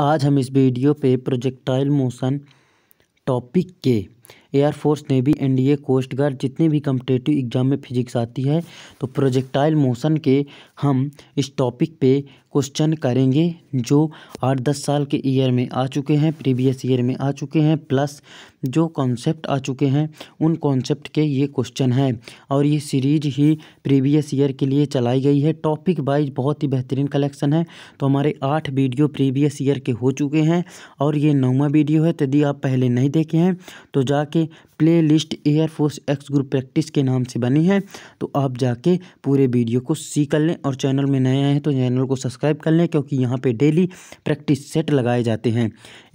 आज हम इस वीडियो पे प्रोजेक्टाइल मोशन टॉपिक के air force navy NDA coast guard जितने भी कम्पिटेटिव एग्जाम में फिजिक्स आती है तो प्रोजेक्टाइल मोशन के हम इस टॉपिक पे क्वेश्चन करेंगे जो आठ दस साल के ईयर में आ चुके हैं प्रीवियस ईयर में आ चुके हैं प्लस जो कॉन्सेप्ट आ चुके हैं उन कॉन्सेप्ट के ये क्वेश्चन हैं और ये सीरीज ही प्रीवियस ईयर के लिए चलाई गई है टॉपिक वाइज बहुत ही बेहतरीन कलेक्शन है तो हमारे आठ वीडियो प्रीवियस ईयर के हो चुके हैं और ये नौवा वीडियो है यदि आप पहले नहीं देखे हैं तो जाके playlist air force X group practice के नाम से बनी है तो आप जाके पूरे वीडियो को सी कर लें और चैनल में नए आए हैं तो चैनल को सब्सक्राइब कर लें क्योंकि यहाँ पे डेली प्रैक्टिस सेट लगाए जाते हैं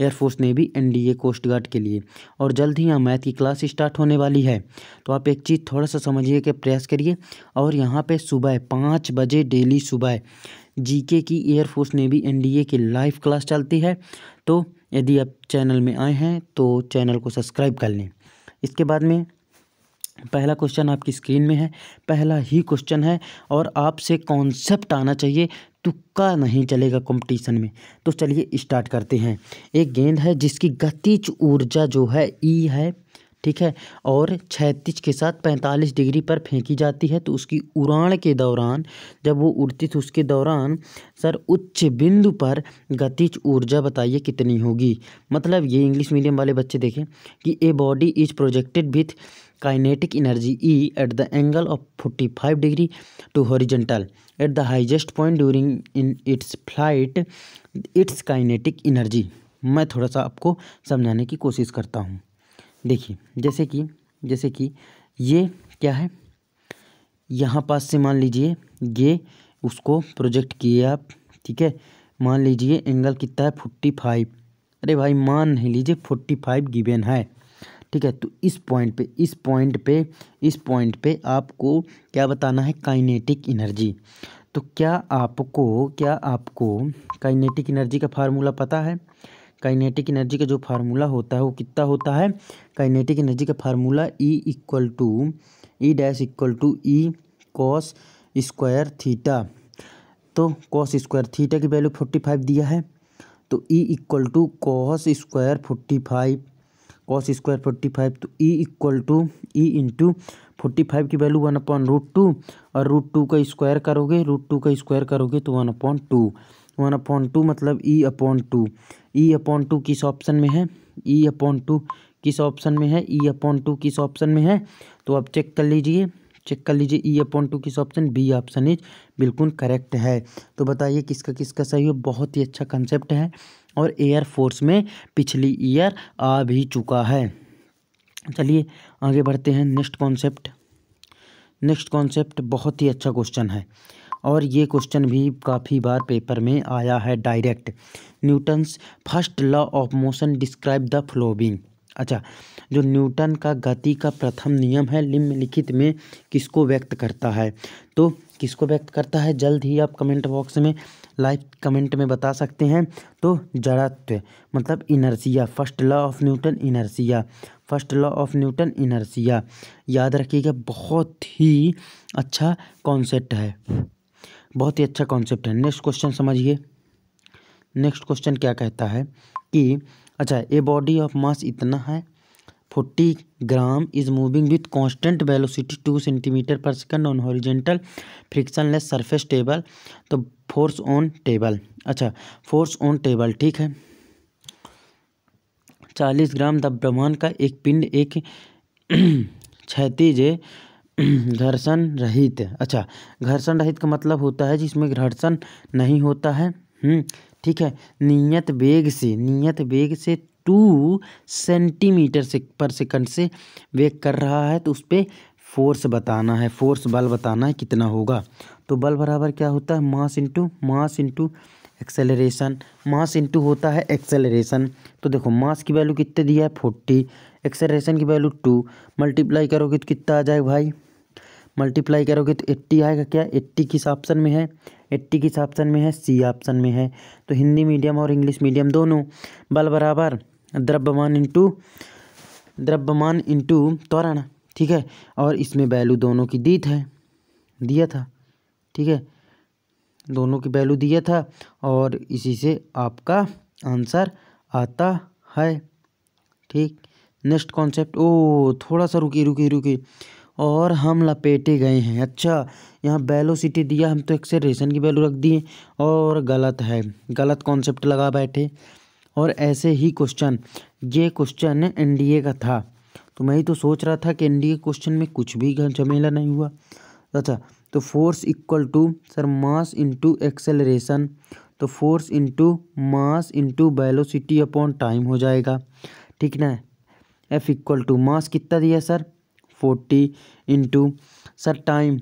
एयरफोर्स ने भी एनडीए कोस्ट गार्ड के लिए और जल्द ही यहाँ मैथ की क्लास स्टार्ट होने वाली है तो आप एक चीज़ थोड़ा सा समझिए कि प्रयास करिए और यहाँ पे सुबह पाँच बजे डेली सुबह जीके की एयरफोर्स नेवी एनडीए की लाइव क्लास चलती है तो यदि आप चैनल में आए हैं तो चैनल को सब्सक्राइब कर लें इसके बाद में पहला क्वेश्चन आपकी स्क्रीन में है पहला ही क्वेश्चन है और आपसे कॉन्सेप्ट आना चाहिए तुक्का नहीं चलेगा कंपटीशन में तो चलिए स्टार्ट करते हैं एक गेंद है जिसकी गतिज ऊर्जा जो है ई e है ठीक है और छैतीस के साथ पैंतालीस डिग्री पर फेंकी जाती है तो उसकी उड़ान के दौरान जब वो उड़ती थी उसके दौरान सर उच्च बिंदु पर गतिज ऊर्जा बताइए कितनी होगी मतलब ये इंग्लिश मीडियम वाले बच्चे देखें कि a body is projected with kinetic energy E at the angle of forty five degree to horizontal at the highest point during in its flight its kinetic energy मैं थोड़ा सा आपको समझाने की कोशिश करता हूँ देखिए जैसे कि जैसे कि ये क्या है यहाँ पास से मान लीजिए ये उसको प्रोजेक्ट किए आप ठीक है मान लीजिए एंगल कितना है फोर्टी फाइव अरे भाई मान नहीं लीजिए फोर्टी फाइव गिवेन है ठीक है तो इस पॉइंट पे इस पॉइंट पे इस पॉइंट पे आपको क्या बताना है काइनेटिक एनर्जी तो क्या आपको क्या आपको काइनेटिक एनर्जी का फार्मूला पता है काइनेटिक एनर्जी का जो फार्मूला होता है वो कितना होता है काइनेटिक एनर्जी का formula E equal to E dash equal to E cos square theta तो कॉस स्क्वायर थीटा की वैल्यू फोर्टी फाइव दिया है तो E equal to cos square forty five cos square forty five तो E equal to E into forty five की value one upon root two और root two का square करोगे root two का square करोगे तो one upon to one upon two मतलब E upon two E upon two किस ऑप्शन में है ई अपॉन टू किस ऑप्शन में है ई अपॉन टू किस ऑप्शन में है तो आप चेक कर लीजिए चेक कर लीजिए ई अपॉन टू किस ऑप्शन बी ऑप्शन इज बिल्कुल करेक्ट है तो बताइए किसका किसका सही है बहुत ही अच्छा कंसेप्ट है और एयरफोर्स में पिछली ईयर आ भी चुका है चलिए आगे बढ़ते हैं नेक्स्ट कॉन्सेप्ट नेक्स्ट कॉन्सेप्ट बहुत ही अच्छा क्वेश्चन है और ये क्वेश्चन भी काफ़ी बार पेपर में आया है direct Newton's first law of motion describe the following अच्छा जो न्यूटन का गति का प्रथम नियम है निम्नलिखित में किसको व्यक्त करता है तो किसको व्यक्त करता है जल्द ही आप कमेंट बॉक्स में लाइव कमेंट में बता सकते हैं तो जड़त्व मतलब inertia first law of Newton inertia first law of Newton inertia याद रखिएगा बहुत ही अच्छा कॉन्सेप्ट है बहुत ही अच्छा कॉन्सेप्ट है नेक्स्ट क्वेश्चन समझिए नेक्स्ट क्वेश्चन क्या कहता है कि अच्छा ए बॉडी ऑफ मास इतना है forty gram is moving with constant velocity two centimetre पर second on horizontal less surface table तो फोर्स ऑन टेबल अच्छा फोर्स ऑन टेबल ठीक है चालीस ग्राम द ब्रह्मांड का एक पिंड एक क्षतिज घर्षण रहित अच्छा घर्षण रहित का मतलब होता है जिसमें घर्षण नहीं होता है हम्म, ठीक है नियत वेग से नियत वेग से टू सेंटीमीटर से पर सेकंड से वेक कर रहा है तो उस पर फोर्स बताना है फोर्स बल बताना है कितना होगा तो बल बराबर क्या होता है mass into mass into acceleration mass into होता है एक्सेलरेशन तो देखो मास की वैल्यू कितने दिया है फोर्टी एक्सेलरेशन की वैल्यू टू मल्टीप्लाई करोगे तो कितना आ जाएगा भाई मल्टीप्लाई करोगे तो एट्टी आएगा क्या एट्टी किस ऑप्शन में है एट्टी किस ऑप्शन में है सी ऑप्शन में है तो हिंदी मीडियम और इंग्लिश मीडियम दोनों बल बराबर द्रव्यमान इंटू द्रव्यमान इंटू त्वरण ठीक है और इसमें वैल्यू दोनों की दी है दिया था ठीक है दोनों की वैल्यू दिया था और इसी से आपका आंसर आता है ठीक नेक्स्ट कॉन्सेप्ट ओ थोड़ा सा रुकी रुकी रुकी और हम लपेटे गए हैं अच्छा यहाँ वेलोसिटी दिया हम तो एक्सेलरेशन की वैल्यू रख दिए और गलत है गलत कॉन्सेप्ट लगा बैठे और ऐसे ही क्वेश्चन ये क्वेश्चन एनडीए का था तो मैं ही तो सोच रहा था कि एनडीए क्वेश्चन में कुछ भी झमेला नहीं हुआ अच्छा तो force equal to sir mass into acceleration तो force into mass into velocity upon time हो जाएगा ठीक ना एफ इक्वल टू मास कितना दिया sir forty into sir time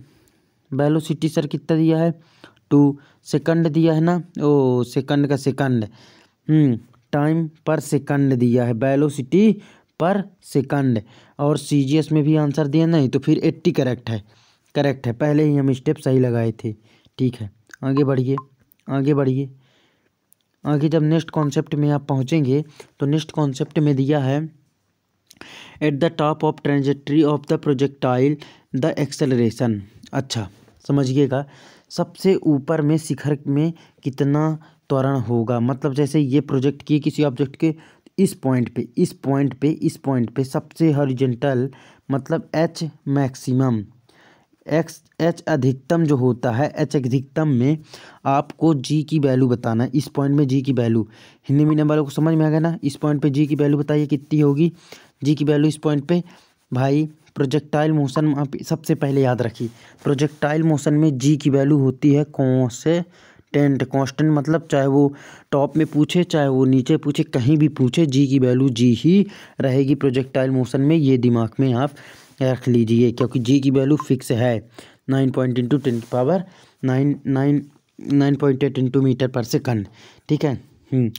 velocity sir कितना दिया है टू सेकंड दिया है ना ओ सेकंड का सेकंड टाइम पर सेकंड दिया है वेलोसिटी पर सेकंड और सी में भी आंसर दिया नहीं तो फिर एट्टी करेक्ट है करेक्ट है पहले ही हम स्टेप सही लगाए थे ठीक है आगे बढ़िए आगे बढ़िए आगे जब नेक्स्ट कॉन्सेप्ट में आप पहुँचेंगे तो नेक्स्ट कॉन्सेप्ट में दिया है at the top of trajectory of the projectile the acceleration अच्छा समझिएगा सबसे ऊपर में शिखर में कितना त्वरण होगा मतलब जैसे ये प्रोजेक्ट किए किसी ऑब्जेक्ट के इस पॉइंट पे इस पॉइंट पे इस पॉइंट पे सबसे हॉरिजेंटल मतलब एच मैक्सिमम एक्स एच अधिकतम जो होता है एच अधिकतम में आपको जी की वैल्यू बताना है इस पॉइंट में जी की वैल्यू हिंदी मीडियम वालों को समझ में आ गया ना इस पॉइंट पे जी की वैल्यू बताइए कितनी होगी जी की वैल्यू इस पॉइंट पे भाई प्रोजेक्टाइल मोशन सबसे पहले याद रखिए प्रोजेक्टाइल मोशन में जी की वैल्यू होती है कौन से कॉन्स्टेंट कॉन्स्टेंट मतलब चाहे वो टॉप में पूछे चाहे वो नीचे पूछे कहीं भी पूछे जी की वैल्यू जी ही रहेगी प्रोजेक्टाइल मोशन में ये दिमाग में आप रख लीजिए क्योंकि जी की वैल्यू फिक्स है nine point into ten power nine nine nine point eight into metre पर सेकंड ठीक है hmm,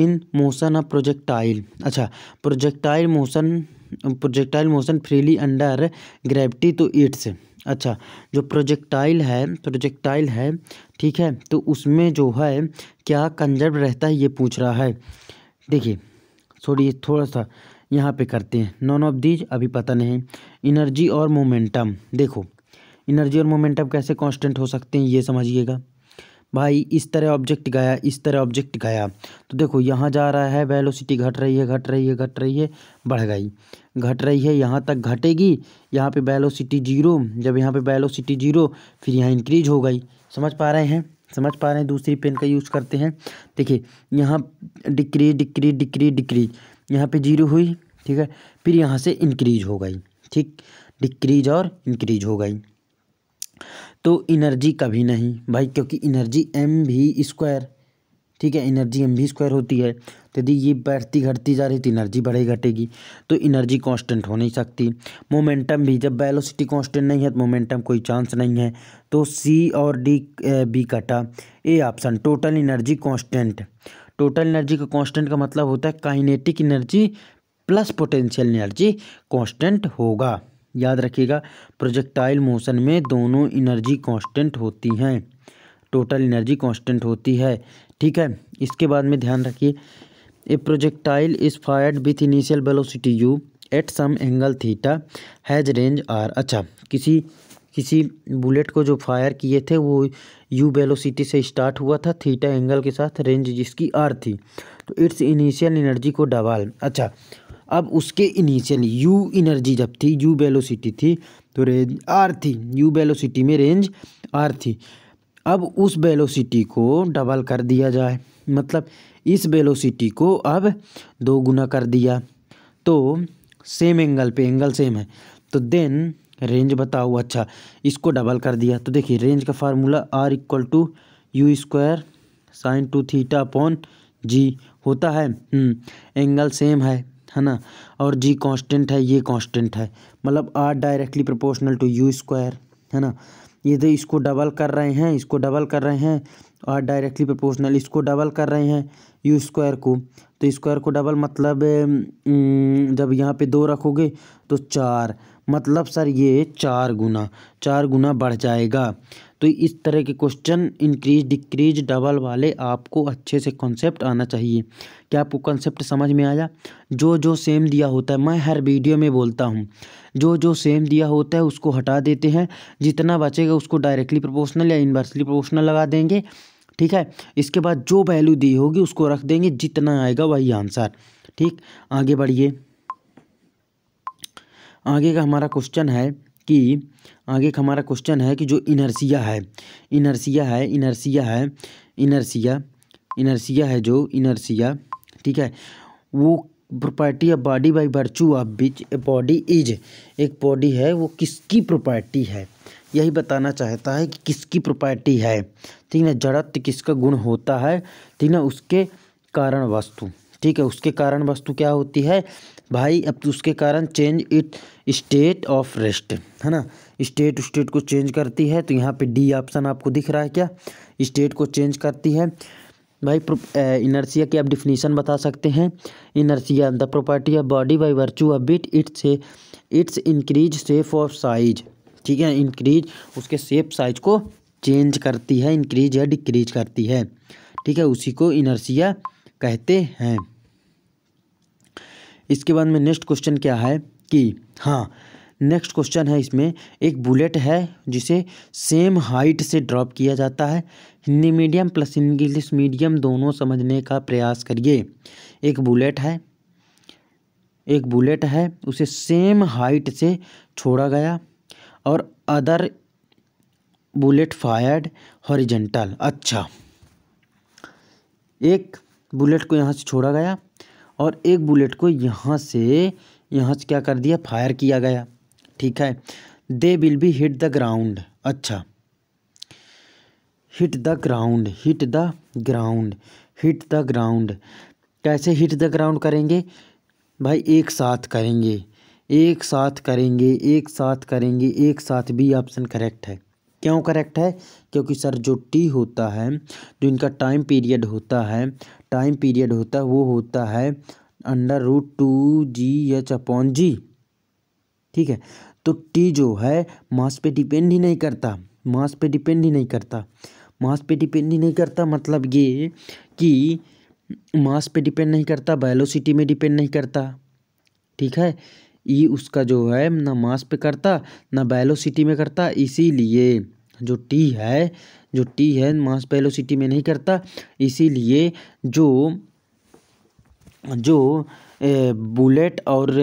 in motion of projectile अच्छा projectile motion projectile motion freely under gravity तो इट्स अच्छा जो प्रोजेक्टाइल है प्रोजेक्टाइल है ठीक है तो उसमें जो है क्या कंजर्व रहता है ये पूछ रहा है देखिए सॉरी थोड़ा सा यहाँ पे करते हैं नॉन ऑफ दीज अभी पता नहीं इनर्जी और मोमेंटम देखो इनर्जी और मोमेंटम कैसे कांस्टेंट हो सकते हैं ये समझिएगा भाई इस तरह ऑब्जेक्ट गया इस तरह ऑब्जेक्ट गया तो देखो यहाँ जा रहा है वेलोसिटी घट रही है घट रही है घट रही है बढ़ गई घट रही है यहाँ तक घटेगी यहाँ पे वेलोसिटी जीरो जब यहाँ पे वेलोसिटी जीरो फिर यहाँ इंक्रीज हो गई समझ पा रहे हैं समझ पा रहे हैं दूसरी पेन का यूज़ करते हैं देखिए यहाँ डिक्रीज डिक्रीज डिक्रीज डिक्रीज यहाँ पर जीरो हुई ठीक है फिर यहाँ से इंक्रीज हो गई ठीक डिक्रीज और इंक्रीज हो गई तो इनर्जी कभी नहीं भाई क्योंकि इनर्जी एम भी स्क्वायर ठीक है एनर्जी एम भी स्क्वायर होती है तो यदि ये बढ़ती घटती जा रही तो एनर्जी बढ़े घटेगी तो एनर्जी कांस्टेंट हो नहीं सकती मोमेंटम भी जब वेलोसिटी कांस्टेंट नहीं है तो मोमेंटम कोई चांस नहीं है तो सी और डी बी कटा A option total energy constant total energy का कांस्टेंट का मतलब होता है kinetic energy plus potential energy constant होगा याद रखिएगा प्रोजेक्टाइल मोशन में दोनों इनर्जी कांस्टेंट होती हैं टोटल इनर्जी कांस्टेंट होती है ठीक है इसके बाद में ध्यान रखिए a projectile is fired with initial velocity u at some angle theta has range R अच्छा किसी किसी बुलेट को जो फायर किए थे वो यू वेलोसिटी से स्टार्ट हुआ था थीटा एंगल के साथ रेंज जिसकी आर थी तो इट्स इनिशियल एनर्जी को डबाल अच्छा अब उसके इनिशियल यू इनर्जी जब थी यू वेलोसिटी थी तो रेंज आर थी यू वेलोसिटी में रेंज आर थी अब उस वेलोसिटी को डबल कर दिया जाए मतलब इस वेलोसिटी को अब दो गुना कर दिया तो सेम एंगल पे एंगल सेम है तो देन रेंज बताओ अच्छा इसको डबल कर दिया तो देखिए रेंज का formula R equal to u square sine two theta upon g होता है एंगल सेम हम्म, है है ना और जी कांस्टेंट है ये कांस्टेंट है मतलब R directly proportional to u square है ना ये तो इसको डबल कर रहे हैं इसको डबल कर रहे हैं आर डायरेक्टली प्रोपोर्शनल इसको डबल कर रहे हैं यू स्क्वायर को तो स्क्वायर को डबल मतलब जब यहाँ पे दो रखोगे तो चार मतलब सर ये चार गुना चार गुना बढ़ जाएगा तो इस तरह के क्वेश्चन इंक्रीज डिक्रीज डबल वाले आपको अच्छे से कॉन्सेप्ट आना चाहिए क्या आपको कॉन्सेप्ट समझ में आया जो जो सेम दिया होता है मैं हर वीडियो में बोलता हूँ जो जो सेम दिया होता है उसको हटा देते हैं जितना बचेगा उसको डायरेक्टली प्रोपोर्शनल या इन्वर्सली प्रोपोर्शनल लगा देंगे ठीक है इसके बाद जो वैल्यू दी होगी उसको रख देंगे जितना आएगा वही आंसर ठीक आगे बढ़िए आगे का हमारा क्वेश्चन है कि आगे का हमारा क्वेश्चन है कि जो इनर्सिया है इनर्सिया है इनर्सिया है इनर्सिया इनर्सिया है जो इनर्सिया ठीक है वो property of body by virtue of which a body is एक बॉडी है वो किसकी प्रॉपर्टी है यही बताना चाहता है कि किसकी प्रॉपर्टी है ठीक है जड़त्व किसका गुण होता है ठीक ना उसके कारण वस्तु ठीक है उसके कारण वस्तु क्या होती है भाई अब तो उसके कारण change it state of rest है ना स्टेट स्टेट को चेंज करती है तो यहाँ पे डी ऑप्शन आपको दिख रहा है क्या स्टेट को चेंज करती है भाई इनर्सिया की आप डिफिनीशन बता सकते हैं inertia the property of body by virtue of bit its से its increase safe of size ठीक है इंक्रीज उसके सेप साइज को चेंज करती है इंक्रीज या डिक्रीज करती है ठीक है उसी को इनर्सिया कहते हैं इसके बाद में नेक्स्ट क्वेश्चन क्या है कि हाँ नेक्स्ट क्वेश्चन है इसमें एक बुलेट है जिसे सेम हाइट से ड्रॉप किया जाता है Hindi medium plus English medium दोनों समझने का प्रयास करिए एक बुलेट है एक बुलेट है उसे सेम हाइट से छोड़ा गया और अदर बुलेट फायर्ड हॉरिजेंटल अच्छा एक बुलेट को यहाँ से छोड़ा गया और एक बुलेट को यहाँ से यहाँ से क्या कर दिया फायर किया गया ठीक है they will be hit the ground अच्छा hit the ground hit the ground hit the ground कैसे हिट द ग्राउंड करेंगे भाई एक साथ करेंगे एक साथ करेंगे एक साथ करेंगे एक साथ भी ऑप्शन करेक्ट है क्यों करेक्ट है क्योंकि सर जो टी होता है जो इनका टाइम पीरियड होता है टाइम पीरियड होता है वो होता है under root two g h upon g ठीक है तो टी जो है मास पे डिपेंड ही नहीं करता मास पे डिपेंड ही नहीं करता मास पे डिपेंड ही नहीं करता मतलब ये कि मास पे डिपेंड नहीं करता वेलोसिटी में डिपेंड नहीं करता ठीक है ई e उसका जो है ना मास पे करता ना वेलोसिटी में करता इसीलिए जो टी है जो टी है मास वेलोसिटी में नहीं करता इसीलिए जो जो बुलेट और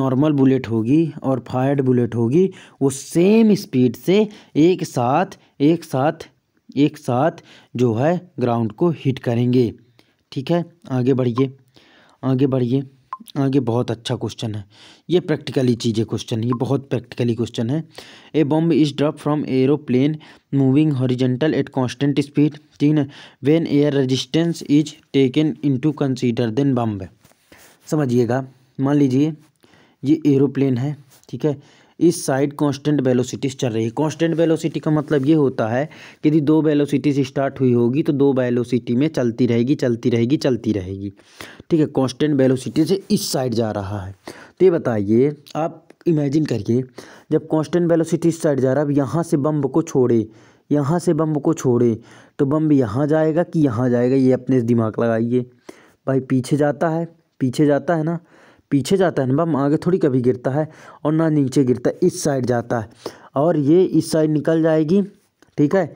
नॉर्मल बुलेट होगी और फायर्ड बुलेट होगी वो सेम स्पीड से एक साथ एक साथ एक साथ जो है ग्राउंड को हिट करेंगे ठीक है आगे बढ़िए आगे बढ़िए आगे हाँ, बहुत अच्छा क्वेश्चन है ये प्रैक्टिकली चीज़ है क्वेश्चन ये बहुत प्रैक्टिकली क्वेश्चन है a bomb is drop from aeroplane moving horizontal at constant speed ठीक है when air resistance is taken into consider then bomb समझिएगा मान लीजिए ये एरोप्लेन है ठीक है इस साइड कांस्टेंट वेलोसिटीज चल रही है कांस्टेंट वेलोसिटी का मतलब ये होता है कि यदि दो वेलोसिटीज स्टार्ट हुई होगी तो दो वेलोसिटी में चलती रहेगी चलती रहेगी चलती रहेगी ठीक है कांस्टेंट वेलोसिटी से इस साइड जा रहा है तो ये बताइए आप इमेजिन करिए जब कॉन्स्टेंट वेलोसिटी इस साइड जा रहा है अब यहाँ से बम्ब को छोड़े यहाँ से बम्ब को छोड़े तो बम्ब यहाँ जाएगा कि यहाँ जाएगा ये अपने दिमाग लगाइए भाई पीछे जाता है पीछे जाता है ना पीछे जाता है ना बम आगे थोड़ी कभी गिरता है और ना नीचे गिरता है इस साइड जाता है और ये इस साइड निकल जाएगी ठीक है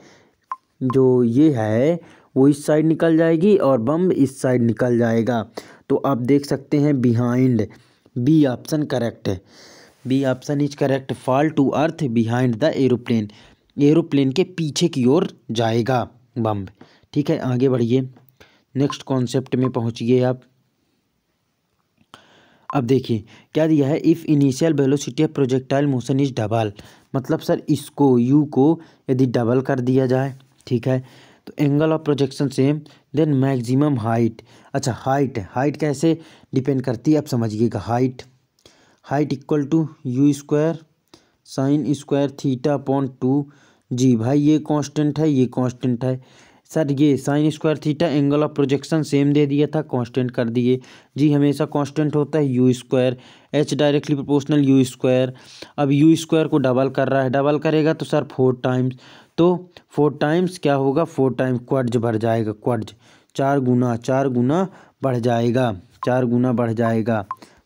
जो ये है वो इस साइड निकल जाएगी और बम इस साइड निकल जाएगा तो आप देख सकते हैं बिहाइंड बी ऑप्शन करेक्ट है B option is correct fall to earth behind the aeroplane aeroplane के पीछे की ओर जाएगा बम ठीक है आगे बढ़िए नेक्स्ट कॉन्सेप्ट में पहुँचिए आप अब देखिए क्या दिया है if initial velocity of projectile motion is double मतलब सर इसको यू को यदि डबल कर दिया जाए ठीक है तो angle of projection same then maximum height अच्छा हाइट हाइट कैसे डिपेंड करती है आप समझिएगा height height equal to u square sine square theta point two g भाई ये कांस्टेंट है ये कांस्टेंट है सर ये sine square theta angle of projection same दे दिया था कांस्टेंट कर दिए जी हमेशा कांस्टेंट होता है u square h directly proportional u square अब यू स्क्वायर को डबल कर रहा है डबल करेगा तो सर फोर टाइम्स तो फोर टाइम्स क्या होगा फोर टाइम क्वर्ज बढ़ जाएगा क्वर्ज चार गुना चार गुना बढ़ जाएगा चार गुना बढ़ जाएगा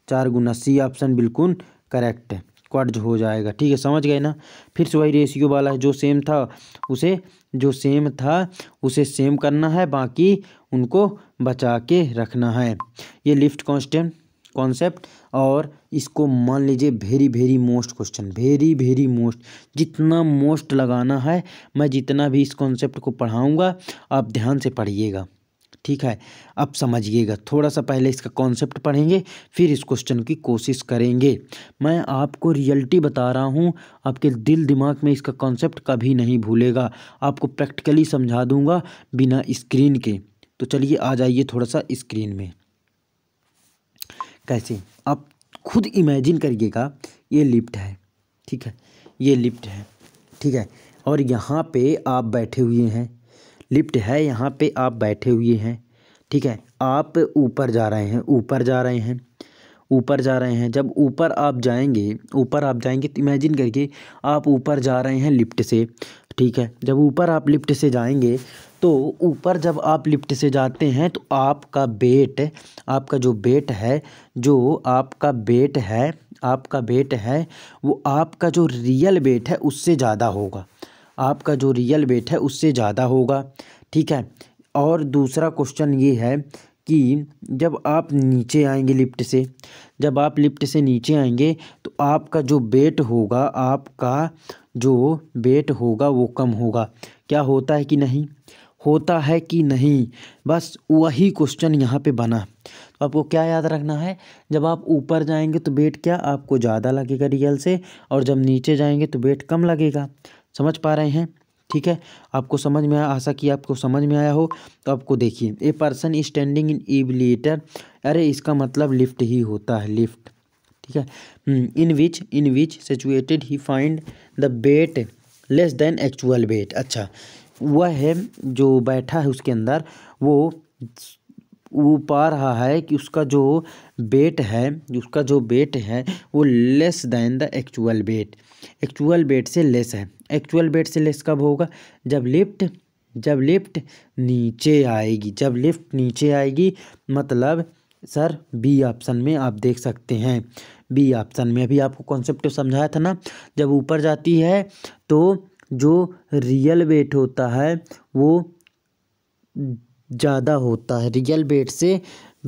चार गुना सी ऑप्शन बिल्कुल करेक्ट है क्वाड्ज हो जाएगा ठीक है समझ गए ना फिर से वही रेशियो वाला है जो सेम था उसे जो सेम था उसे सेम करना है बाकी उनको बचा के रखना है ये लिफ्ट कॉन्स्टेंट कॉन्सेप्ट और इसको मान लीजिए very very most question very very most जितना मोस्ट लगाना है मैं जितना भी इस कॉन्सेप्ट को पढ़ाऊँगा आप ध्यान से पढ़िएगा ठीक है अब समझिएगा थोड़ा सा पहले इसका कॉन्सेप्ट पढ़ेंगे फिर इस क्वेश्चन की कोशिश करेंगे मैं आपको रियलिटी बता रहा हूँ आपके दिल दिमाग में इसका कॉन्सेप्ट कभी नहीं भूलेगा आपको प्रैक्टिकली समझा दूँगा बिना स्क्रीन के तो चलिए आ जाइए थोड़ा सा स्क्रीन में कैसे आप खुद इमेजिन करिएगा ये लिफ्ट है ठीक है ये लिफ्ट है ठीक है और यहाँ पे आप बैठे हुए हैं लिफ्ट है यहाँ पे आप बैठे हुए हैं ठीक है आप ऊपर जा रहे हैं ऊपर जा रहे हैं ऊपर जा रहे हैं जब ऊपर आप जाएंगे ऊपर आप जाएंगे तो इमेजिन करके आप ऊपर जा रहे हैं लिफ्ट से ठीक है जब ऊपर आप लिफ्ट से जाएंगे तो ऊपर जब आप लिफ्ट से जाते हैं तो आपका बेट आपका जो बेट है जो आपका बेट है आपका बेट है वो आपका जो रियल बेट है उससे ज़्यादा होगा आपका जो रियल वेट है उससे ज़्यादा होगा ठीक है और दूसरा क्वेश्चन ये है कि जब आप नीचे आएंगे लिफ्ट से जब आप लिफ्ट से नीचे आएंगे तो आपका जो वेट होगा आपका जो वेट होगा वो कम होगा क्या होता है कि नहीं होता है कि नहीं बस वही क्वेश्चन यहाँ पे बना तो आपको क्या याद रखना है जब आप ऊपर जाएंगे तो वेट क्या आपको ज़्यादा लगेगा रियल से और जब नीचे जाएंगे तो वेट कम लगेगा समझ पा रहे हैं ठीक है आपको समझ में आया आशा कि आपको समझ में आया हो तो आपको देखिए ए पर्सन स्टैंडिंग इन एविलेटर अरे इसका मतलब लिफ्ट ही होता है लिफ्ट ठीक है in which in which situated he find the weight less than actual weight अच्छा वह है जो बैठा है उसके अंदर वो वो पा रहा है कि उसका जो बेट है उसका जो बेट है वो less than the actual weight actual weight से लेस है एक्चुअल बेट से लेस कब होगा जब लिफ्ट जब लिफ्ट नीचे आएगी जब लिफ्ट नीचे आएगी मतलब सर बी ऑप्शन में आप देख सकते हैं बी ऑप्शन में अभी आपको कॉन्सेप्ट समझाया था ना जब ऊपर जाती है तो जो रियल वेट होता है वो ज़्यादा होता है रियल वेट से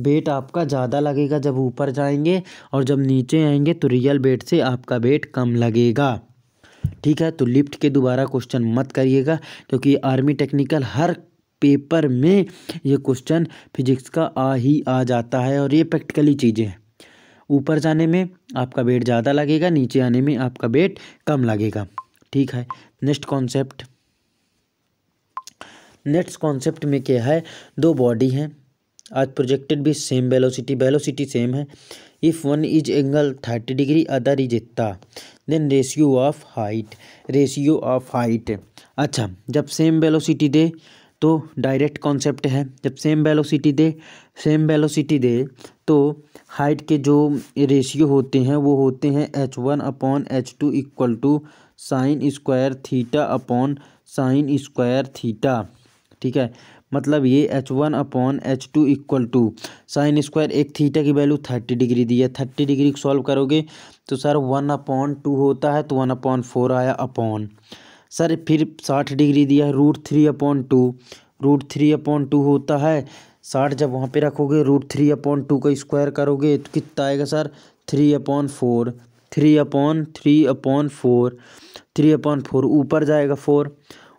वेट आपका ज़्यादा लगेगा जब ऊपर जाएंगे और जब नीचे आएंगे तो रियल वेट से आपका वेट कम लगेगा ठीक है तो लिफ्ट के दोबारा क्वेश्चन मत करिएगा क्योंकि आर्मी टेक्निकल हर पेपर में ये क्वेश्चन फिजिक्स का आ ही आ जाता है और ये प्रैक्टिकली चीज़ें हैं ऊपर जाने में आपका वेट ज़्यादा लगेगा नीचे आने में आपका वेट कम लगेगा ठीक है नेक्स्ट कॉन्सेप्ट नेट्स कॉन्सेप्ट में क्या है दो बॉडी हैं आज प्रोजेक्टेड भी सेम वेलोसिटी वेलोसिटी सेम है if one is angle thirty degree other is इत्ता then ratio of height ratio of height अच्छा जब सेम वेलोसिटी दे तो डायरेक्ट कॉन्सेप्ट है जब सेम वेलोसिटी दे सेम वेलोसिटी दे तो हाइट के जो रेशियो होते हैं वो होते हैं h one upon h two equal to sine square theta upon sine square theta ठीक है मतलब ये h one upon h two equal to sine square एक थीटा की वैल्यू थर्टी डिग्री दी है थर्टी डिग्री को सॉल्व करोगे तो सर वन अपॉन टू होता है तो वन अपॉन फोर आया अपॉन सर फिर साठ डिग्री दिया है root three upon two root three upon two होता है साठ जब वहाँ पे रखोगे रूट थ्री अपॉन टू का स्क्वायर करोगे तो कितना आएगा sir three upon four three upon three upon four three upon four ऊपर जाएगा फोर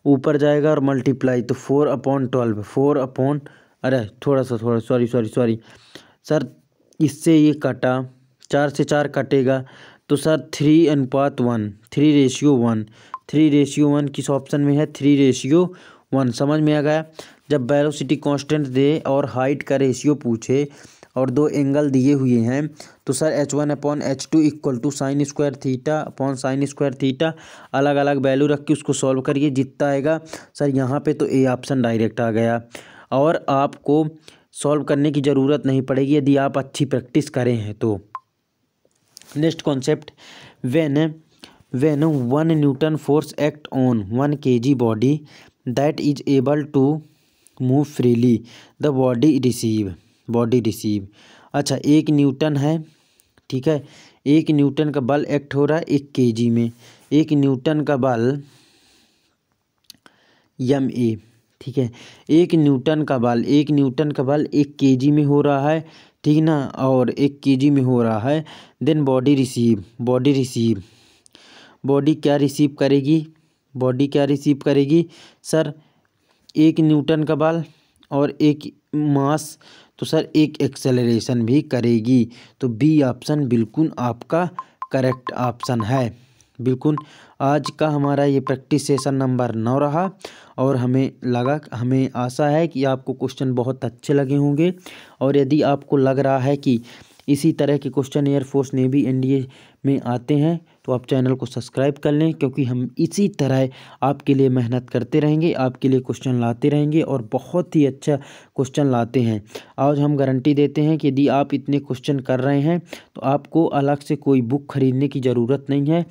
ऊपर जाएगा और मल्टीप्लाई तो four upon twelve four upon अरे थोड़ा सा थोड़ा सॉरी सॉरी सॉरी सर इससे ये कटा चार से चार कटेगा तो सर थ्री अनुपात one three ratio one three ratio one किस ऑप्शन में है थ्री रेशियो वन समझ में आ गया जब वेलोसिटी कांस्टेंट दे और हाइट का रेशियो पूछे और दो एंगल दिए हुए हैं तो sir h one upon h two equal to sine square theta upon sine square theta अलग अलग वैल्यू रख के उसको सॉल्व करिए जितना आएगा सर यहाँ पे तो ए ऑप्शन डायरेक्ट आ गया और आपको सॉल्व करने की ज़रूरत नहीं पड़ेगी यदि आप अच्छी प्रैक्टिस करें हैं तो next concept when when one newton force act on one k g body that is able to move freely the body receive body receive अच्छा एक न्यूटन है ठीक है एक न्यूटन का बल एक्ट हो रहा है एक के में एक न्यूटन का बल यम ए ठीक है एक न्यूटन का बल एक न्यूटन का बल एक के में हो रहा है ठीक ना और एक के में हो रहा है then body receive body receive body क्या रिसीव करेगी बॉडी क्या रिसीव करेगी सर एक न्यूटन का बल और एक मास तो सर एक एक्सेलरेशन भी करेगी तो बी ऑप्शन बिल्कुल आपका करेक्ट ऑप्शन है बिल्कुल आज का हमारा ये प्रैक्टिस सेशन नंबर नौ रहा और हमें लगा हमें आशा है कि आपको क्वेश्चन बहुत अच्छे लगे होंगे और यदि आपको लग रहा है कि इसी तरह के क्वेश्चन एयरफोर्स नेवी भी एनडीए में आते हैं तो आप चैनल को सब्सक्राइब कर लें क्योंकि हम इसी तरह आपके लिए मेहनत करते रहेंगे आपके लिए क्वेश्चन लाते रहेंगे और बहुत ही अच्छा क्वेश्चन लाते हैं आज हम गारंटी देते हैं कि यदि आप इतने क्वेश्चन कर रहे हैं तो आपको अलग से कोई बुक खरीदने की ज़रूरत नहीं है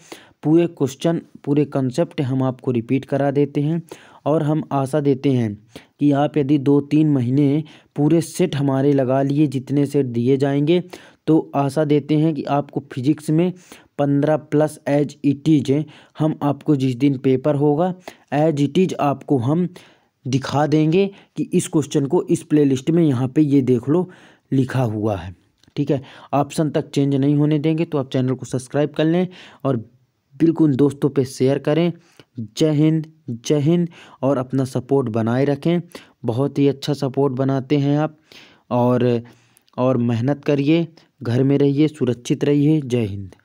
पूरे क्वेश्चन पूरे कंसेप्ट हम आपको रिपीट करा देते हैं और हम आशा देते हैं कि आप यदि दो तीन महीने पूरे सेट हमारे लगा लिए जितने सेट दिए जाएंगे तो आशा देते हैं कि आपको फिजिक्स में पंद्रह प्लस एज इट इज़ हम आपको जिस दिन पेपर होगा एज इट इज़ आपको हम दिखा देंगे कि इस क्वेश्चन को इस प्लेलिस्ट में यहाँ पे ये देख लो लिखा हुआ है ठीक है ऑप्शन तक चेंज नहीं होने देंगे तो आप चैनल को सब्सक्राइब कर लें और बिल्कुल दोस्तों पे शेयर करें जय हिंद जय हिंद और अपना सपोर्ट बनाए रखें बहुत ही अच्छा सपोर्ट बनाते हैं आप और और मेहनत करिए घर में रहिए सुरक्षित रहिए जय हिंद